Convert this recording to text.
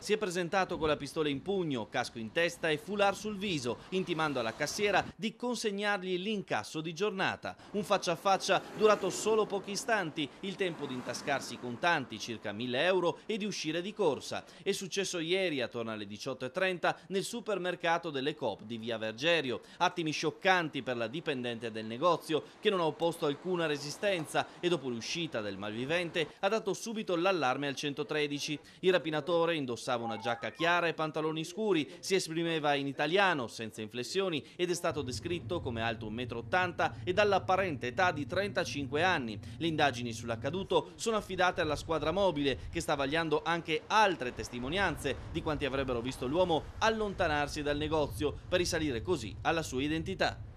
Si è presentato con la pistola in pugno, casco in testa e foulard sul viso, intimando alla cassiera di consegnargli l'incasso di giornata. Un faccia a faccia durato solo pochi istanti, il tempo di intascarsi i contanti, circa 1000 euro, e di uscire di corsa. È successo ieri, attorno alle 18.30, nel supermercato delle Coop di Via Vergerio. Attimi scioccanti per la dipendente del negozio, che non ha opposto alcuna resistenza e dopo l'uscita del malvivente ha dato subito l'allarme al 113. Il rapinatore indossato indossava una giacca chiara e pantaloni scuri, si esprimeva in italiano, senza inflessioni, ed è stato descritto come alto 1,80 m e dall'apparente età di 35 anni. Le indagini sull'accaduto sono affidate alla squadra mobile, che sta vagliando anche altre testimonianze di quanti avrebbero visto l'uomo allontanarsi dal negozio per risalire così alla sua identità.